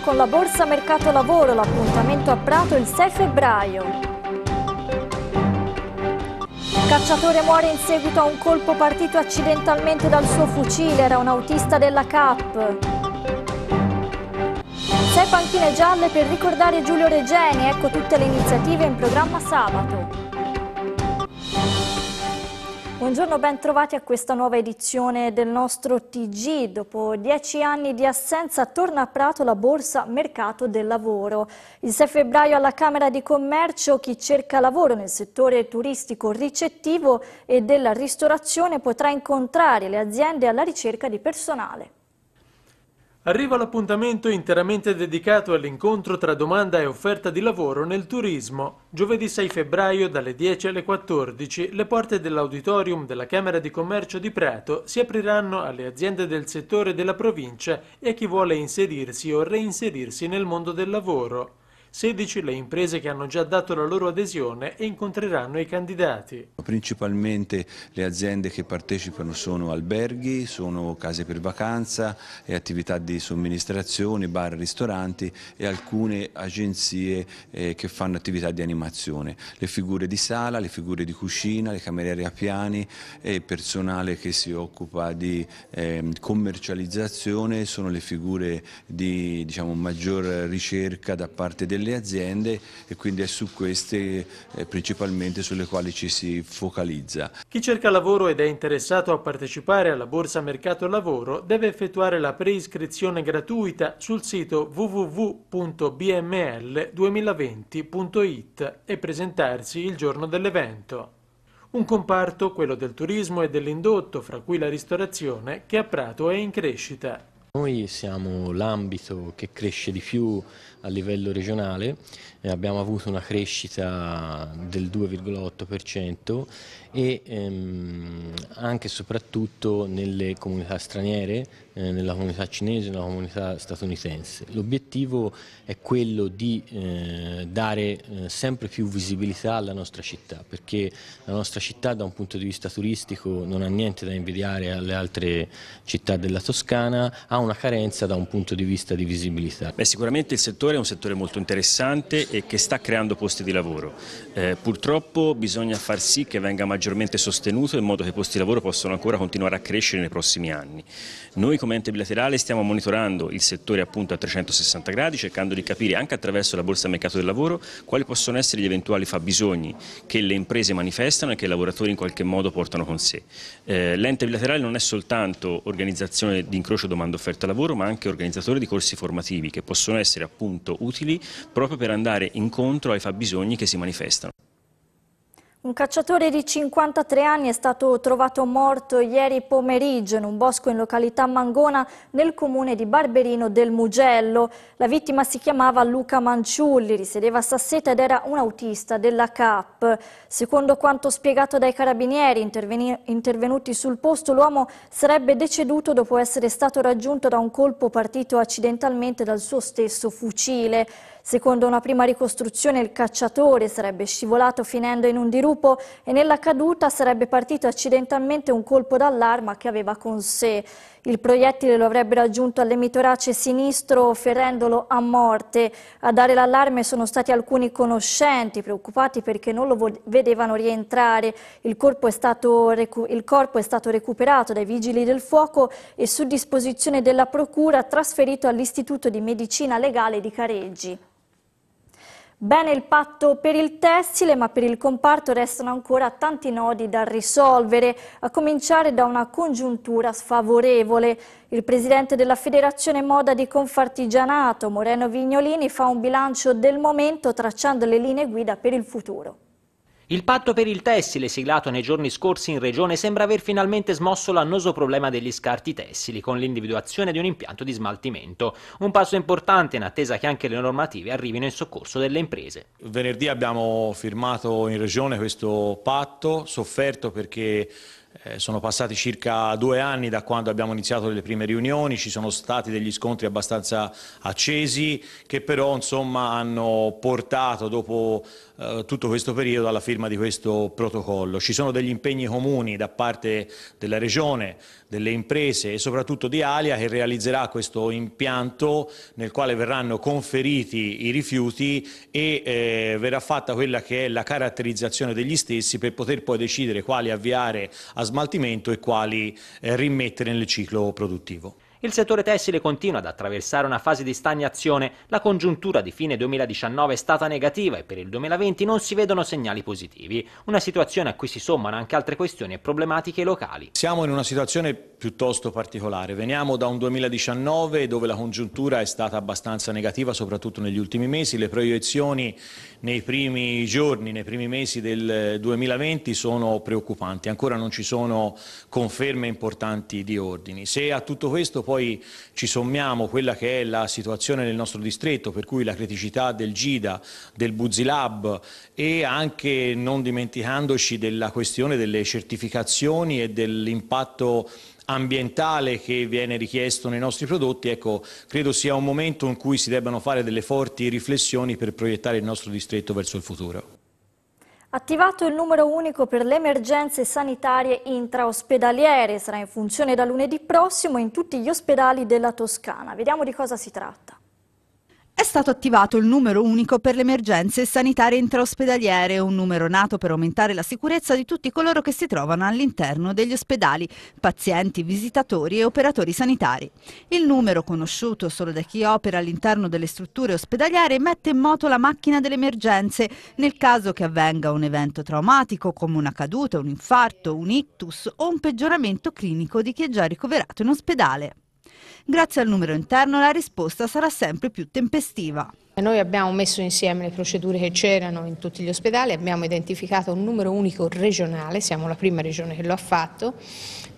con la Borsa Mercato Lavoro, l'appuntamento a Prato il 6 febbraio. Cacciatore muore in seguito a un colpo partito accidentalmente dal suo fucile, era un autista della CAP. Sei panchine gialle per ricordare Giulio Regeni, ecco tutte le iniziative in programma sabato. Buongiorno, ben trovati a questa nuova edizione del nostro TG. Dopo dieci anni di assenza torna a Prato la borsa mercato del lavoro. Il 6 febbraio alla Camera di Commercio chi cerca lavoro nel settore turistico ricettivo e della ristorazione potrà incontrare le aziende alla ricerca di personale. Arriva l'appuntamento interamente dedicato all'incontro tra domanda e offerta di lavoro nel turismo. Giovedì 6 febbraio dalle 10 alle 14 le porte dell'auditorium della Camera di Commercio di Prato si apriranno alle aziende del settore della provincia e a chi vuole inserirsi o reinserirsi nel mondo del lavoro. 16 le imprese che hanno già dato la loro adesione e incontreranno i candidati. Principalmente le aziende che partecipano sono alberghi, sono case per vacanza e attività di somministrazione, bar, ristoranti e alcune agenzie eh, che fanno attività di animazione. Le figure di sala, le figure di cucina, le cameriere a piani e personale che si occupa di ehm, commercializzazione sono le figure di diciamo, maggior ricerca da parte delle delle aziende e quindi è su queste eh, principalmente sulle quali ci si focalizza. Chi cerca lavoro ed è interessato a partecipare alla Borsa Mercato Lavoro deve effettuare la preiscrizione gratuita sul sito www.bml2020.it e presentarsi il giorno dell'evento. Un comparto, quello del turismo e dell'indotto, fra cui la ristorazione, che a Prato è in crescita. Noi siamo l'ambito che cresce di più a livello regionale, abbiamo avuto una crescita del 2,8% e ehm, anche e soprattutto nelle comunità straniere eh, nella comunità cinese, e nella comunità statunitense. L'obiettivo è quello di eh, dare eh, sempre più visibilità alla nostra città, perché la nostra città da un punto di vista turistico non ha niente da invidiare alle altre città della Toscana, ha una carenza da un punto di vista di visibilità. Beh, sicuramente il settore è un settore molto interessante e che sta creando posti di lavoro. Eh, purtroppo bisogna far sì che venga maggiormente sostenuto in modo che i posti di lavoro possano ancora continuare a crescere nei prossimi anni. Noi come ente bilaterale stiamo monitorando il settore appunto a 360 gradi cercando di capire anche attraverso la borsa mercato del lavoro quali possono essere gli eventuali fabbisogni che le imprese manifestano e che i lavoratori in qualche modo portano con sé. Eh, L'ente bilaterale non è soltanto organizzazione di incrocio domanda-offerta lavoro ma anche organizzatore di corsi formativi che possono essere appunto utili proprio per andare incontro ai fabbisogni che si manifestano. Un cacciatore di 53 anni è stato trovato morto ieri pomeriggio in un bosco in località Mangona nel comune di Barberino del Mugello. La vittima si chiamava Luca Manciulli, risiedeva a Sasseta ed era un autista della CAP. Secondo quanto spiegato dai carabinieri intervenuti sul posto, l'uomo sarebbe deceduto dopo essere stato raggiunto da un colpo partito accidentalmente dal suo stesso fucile. Secondo una prima ricostruzione il cacciatore sarebbe scivolato finendo in un dirupo e nella caduta sarebbe partito accidentalmente un colpo d'allarma che aveva con sé. Il proiettile lo avrebbe raggiunto all'emitorace sinistro ferendolo a morte. A dare l'allarme sono stati alcuni conoscenti preoccupati perché non lo vedevano rientrare. Il corpo, è stato, il corpo è stato recuperato dai vigili del fuoco e su disposizione della procura trasferito all'Istituto di Medicina Legale di Careggi. Bene il patto per il tessile, ma per il comparto restano ancora tanti nodi da risolvere, a cominciare da una congiuntura sfavorevole. Il presidente della Federazione Moda di Confartigianato, Moreno Vignolini, fa un bilancio del momento tracciando le linee guida per il futuro. Il patto per il tessile siglato nei giorni scorsi in Regione sembra aver finalmente smosso l'annoso problema degli scarti tessili con l'individuazione di un impianto di smaltimento. Un passo importante in attesa che anche le normative arrivino in soccorso delle imprese. Venerdì abbiamo firmato in Regione questo patto, sofferto perché eh, sono passati circa due anni da quando abbiamo iniziato le prime riunioni, ci sono stati degli scontri abbastanza accesi che però insomma, hanno portato dopo eh, tutto questo periodo alla firma di questo protocollo. Ci sono degli impegni comuni da parte della Regione, delle imprese e soprattutto di Alia che realizzerà questo impianto nel quale verranno conferiti i rifiuti e eh, verrà fatta quella che è la caratterizzazione degli stessi per poter poi decidere quali avviare a smaltimento e quali eh, rimettere nel ciclo produttivo. Il settore tessile continua ad attraversare una fase di stagnazione, la congiuntura di fine 2019 è stata negativa e per il 2020 non si vedono segnali positivi, una situazione a cui si sommano anche altre questioni e problematiche locali. Siamo in una situazione piuttosto particolare, veniamo da un 2019 dove la congiuntura è stata abbastanza negativa, soprattutto negli ultimi mesi, le proiezioni nei primi giorni, nei primi mesi del 2020 sono preoccupanti, ancora non ci sono conferme importanti di ordini. Se a tutto questo poi ci sommiamo quella che è la situazione nel nostro distretto, per cui la criticità del GIDA, del Buzilab e anche non dimenticandoci della questione delle certificazioni e dell'impatto ambientale che viene richiesto nei nostri prodotti, ecco, credo sia un momento in cui si debbano fare delle forti riflessioni per proiettare il nostro distretto verso il futuro. Attivato il numero unico per le emergenze sanitarie intraospedaliere, sarà in funzione da lunedì prossimo in tutti gli ospedali della Toscana. Vediamo di cosa si tratta. È stato attivato il numero unico per le emergenze sanitarie intraospedaliere, un numero nato per aumentare la sicurezza di tutti coloro che si trovano all'interno degli ospedali, pazienti, visitatori e operatori sanitari. Il numero, conosciuto solo da chi opera all'interno delle strutture ospedaliere, mette in moto la macchina delle emergenze nel caso che avvenga un evento traumatico come una caduta, un infarto, un ictus o un peggioramento clinico di chi è già ricoverato in ospedale. Grazie al numero interno la risposta sarà sempre più tempestiva. Noi abbiamo messo insieme le procedure che c'erano in tutti gli ospedali, abbiamo identificato un numero unico regionale, siamo la prima regione che lo ha fatto,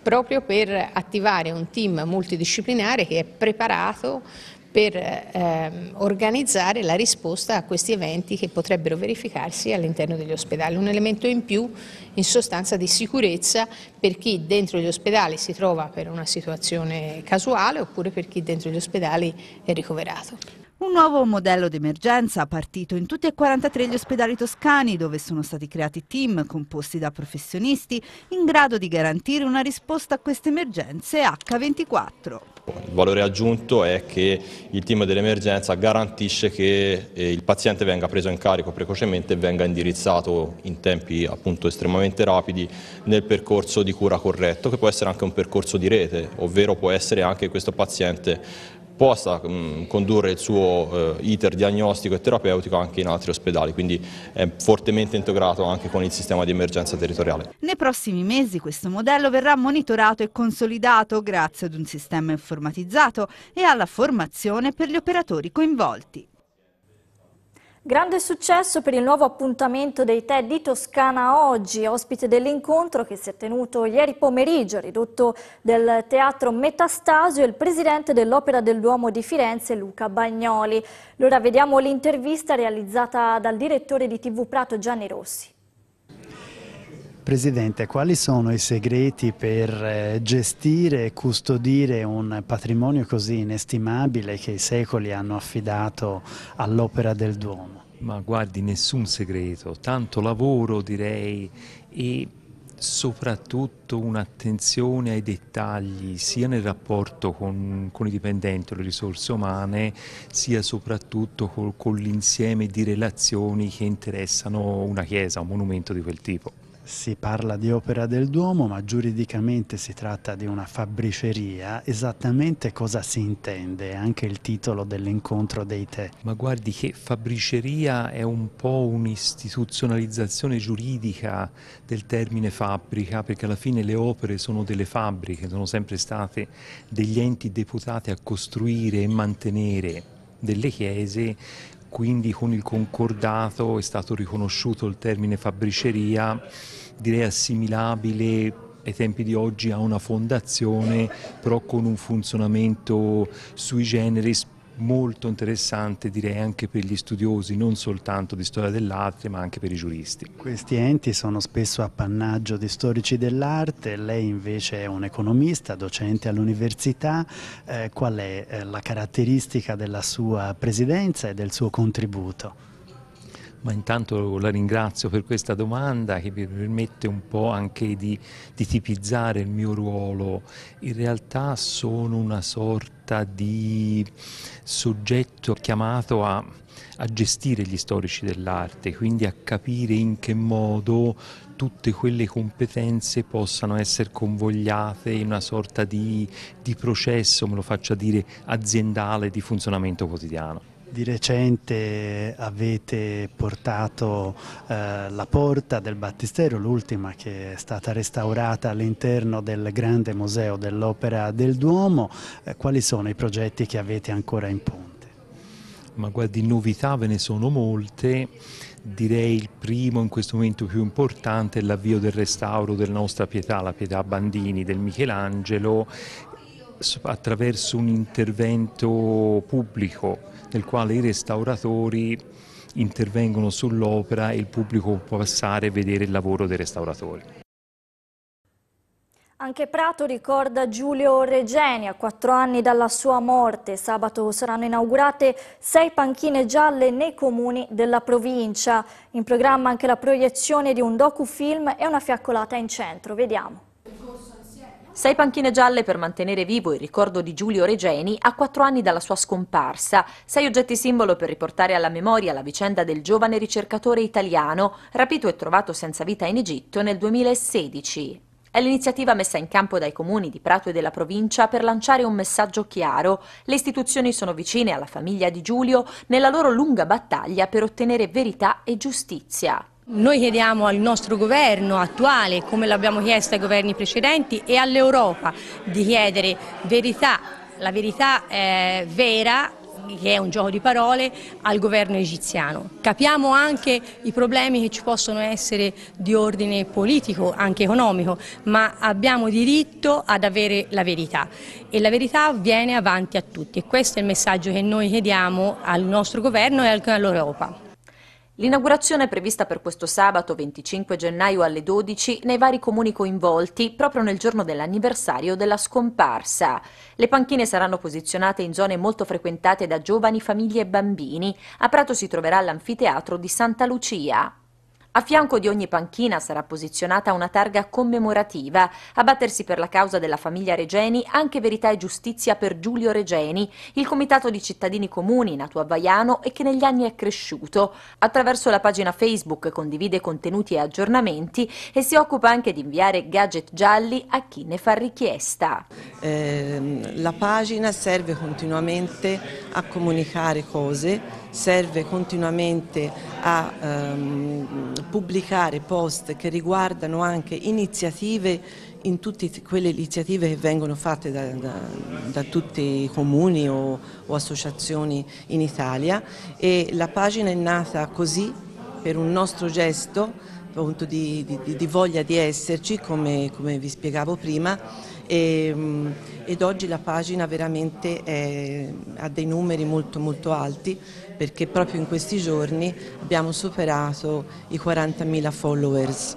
proprio per attivare un team multidisciplinare che è preparato per ehm, organizzare la risposta a questi eventi che potrebbero verificarsi all'interno degli ospedali. Un elemento in più in sostanza di sicurezza per chi dentro gli ospedali si trova per una situazione casuale oppure per chi dentro gli ospedali è ricoverato. Un nuovo modello d'emergenza partito in tutti e 43 gli ospedali toscani dove sono stati creati team composti da professionisti in grado di garantire una risposta a queste emergenze H24. Il valore aggiunto è che il team dell'emergenza garantisce che eh, il paziente venga preso in carico precocemente e venga indirizzato in tempi appunto estremamente rapidi nel percorso di cura corretto che può essere anche un percorso di rete, ovvero può essere anche questo paziente possa mm, condurre il suo eh, iter diagnostico e terapeutico anche in altri ospedali, quindi è fortemente integrato anche con il sistema di emergenza territoriale. Nei prossimi mesi questo modello verrà monitorato e consolidato grazie ad un sistema informatizzato e alla formazione per gli operatori coinvolti. Grande successo per il nuovo appuntamento dei TED di Toscana oggi, ospite dell'incontro che si è tenuto ieri pomeriggio, ridotto del teatro Metastasio, il presidente dell'Opera del Duomo di Firenze, Luca Bagnoli. Allora vediamo l'intervista realizzata dal direttore di TV Prato Gianni Rossi. Presidente, quali sono i segreti per eh, gestire e custodire un patrimonio così inestimabile che i secoli hanno affidato all'opera del Duomo? Ma guardi, nessun segreto, tanto lavoro direi e soprattutto un'attenzione ai dettagli sia nel rapporto con, con i dipendenti, le risorse umane, sia soprattutto col, con l'insieme di relazioni che interessano una chiesa, un monumento di quel tipo si parla di opera del Duomo, ma giuridicamente si tratta di una fabbriceria. Esattamente cosa si intende? Anche il titolo dell'incontro dei te. Ma guardi che fabbriceria è un po' un'istituzionalizzazione giuridica del termine fabbrica, perché alla fine le opere sono delle fabbriche, sono sempre state degli enti deputati a costruire e mantenere delle chiese quindi con il concordato è stato riconosciuto il termine fabbriceria, direi assimilabile ai tempi di oggi a una fondazione, però con un funzionamento sui generis molto interessante direi anche per gli studiosi non soltanto di storia dell'arte ma anche per i giuristi. Questi enti sono spesso appannaggio di storici dell'arte, lei invece è un economista, docente all'università, eh, qual è eh, la caratteristica della sua presidenza e del suo contributo? Ma intanto la ringrazio per questa domanda che mi permette un po' anche di, di tipizzare il mio ruolo. In realtà sono una sorta di soggetto chiamato a a gestire gli storici dell'arte, quindi a capire in che modo tutte quelle competenze possano essere convogliate in una sorta di, di processo, me lo faccio dire, aziendale di funzionamento quotidiano. Di recente avete portato eh, la porta del battistero, l'ultima che è stata restaurata all'interno del grande museo dell'opera del Duomo. Eh, quali sono i progetti che avete ancora in ponte? Ma guardi, novità ve ne sono molte. Direi il primo in questo momento più importante è l'avvio del restauro della nostra pietà, la pietà Bandini del Michelangelo attraverso un intervento pubblico nel quale i restauratori intervengono sull'opera e il pubblico può passare e vedere il lavoro dei restauratori. Anche Prato ricorda Giulio Regeni, a quattro anni dalla sua morte. Sabato saranno inaugurate sei panchine gialle nei comuni della provincia. In programma anche la proiezione di un docufilm e una fiaccolata in centro. Vediamo. Sei panchine gialle per mantenere vivo il ricordo di Giulio Regeni a quattro anni dalla sua scomparsa, sei oggetti simbolo per riportare alla memoria la vicenda del giovane ricercatore italiano rapito e trovato senza vita in Egitto nel 2016. È l'iniziativa messa in campo dai comuni di Prato e della provincia per lanciare un messaggio chiaro. Le istituzioni sono vicine alla famiglia di Giulio nella loro lunga battaglia per ottenere verità e giustizia. Noi chiediamo al nostro governo attuale, come l'abbiamo chiesto ai governi precedenti, e all'Europa di chiedere verità, la verità eh, vera che è un gioco di parole, al governo egiziano. Capiamo anche i problemi che ci possono essere di ordine politico, anche economico, ma abbiamo diritto ad avere la verità e la verità viene avanti a tutti e questo è il messaggio che noi chiediamo al nostro governo e all'Europa. L'inaugurazione è prevista per questo sabato 25 gennaio alle 12 nei vari comuni coinvolti proprio nel giorno dell'anniversario della scomparsa. Le panchine saranno posizionate in zone molto frequentate da giovani, famiglie e bambini. A Prato si troverà l'anfiteatro di Santa Lucia. A fianco di ogni panchina sarà posizionata una targa commemorativa. A battersi per la causa della famiglia Regeni anche Verità e Giustizia per Giulio Regeni, il comitato di cittadini comuni nato a Vaiano e che negli anni è cresciuto. Attraverso la pagina Facebook condivide contenuti e aggiornamenti e si occupa anche di inviare gadget gialli a chi ne fa richiesta. Eh, la pagina serve continuamente a comunicare cose serve continuamente a ehm, pubblicare post che riguardano anche iniziative in tutte quelle iniziative che vengono fatte da, da, da tutti i comuni o, o, associazioni in Italia e la pagina è nata così per un nostro gesto appunto di, di, di voglia di esserci come, come vi spiegavo prima e, ehm, ed oggi la pagina veramente è, ha dei numeri molto molto alti perché proprio in questi giorni abbiamo superato i 40.000 followers.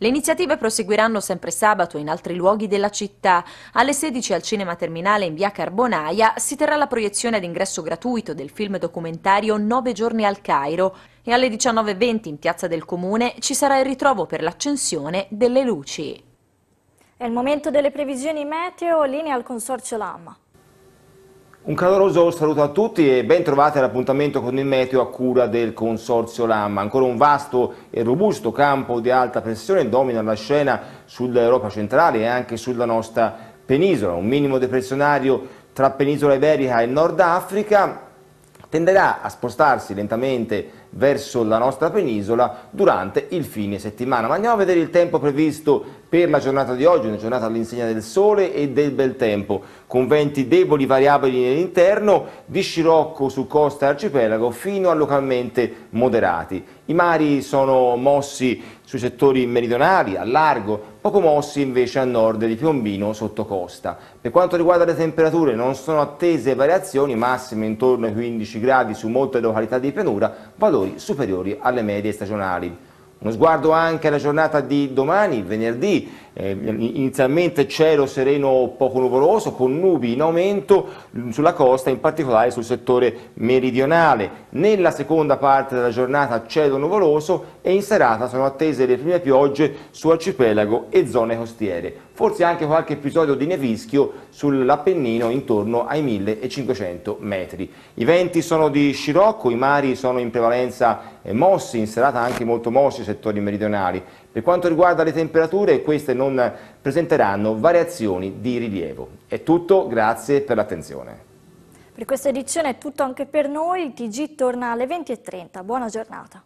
Le iniziative proseguiranno sempre sabato in altri luoghi della città. Alle 16 al Cinema Terminale in via Carbonaia si terrà la proiezione ad ingresso gratuito del film documentario Nove giorni al Cairo e alle 19.20 in piazza del Comune ci sarà il ritrovo per l'accensione delle luci. È il momento delle previsioni meteo, linea al Consorzio Lamma. Un caloroso saluto a tutti e ben trovati all'appuntamento con il meteo a cura del Consorzio Lamma. Ancora un vasto e robusto campo di alta pressione domina la scena sull'Europa centrale e anche sulla nostra penisola. Un minimo depressionario tra penisola iberica e Nord Africa tenderà a spostarsi lentamente verso la nostra penisola durante il fine settimana. Ma andiamo a vedere il tempo previsto per la giornata di oggi, una giornata all'insegna del sole e del bel tempo, con venti deboli variabili nell'interno, di scirocco su costa e arcipelago fino a localmente moderati. I mari sono mossi sui settori meridionali, a largo, poco mossi invece a nord di Piombino, sotto costa. Per quanto riguarda le temperature non sono attese variazioni, massime intorno ai 15 gradi su molte località di pianura, valori superiori alle medie stagionali. Uno sguardo anche alla giornata di domani, venerdì, eh, inizialmente cielo sereno poco nuvoloso con nubi in aumento mm, sulla costa, in particolare sul settore meridionale. Nella seconda parte della giornata cielo nuvoloso e in serata sono attese le prime piogge su arcipelago e zone costiere. Forse anche qualche episodio di nevischio sull'Appennino intorno ai 1500 metri. I venti sono di scirocco, i mari sono in prevalenza eh, mossi, in serata anche molto mossi i settori meridionali. Per quanto riguarda le temperature, queste non non presenteranno variazioni di rilievo. È tutto, grazie per l'attenzione. Per questa edizione è tutto anche per noi, il TG torna alle 20.30. Buona giornata.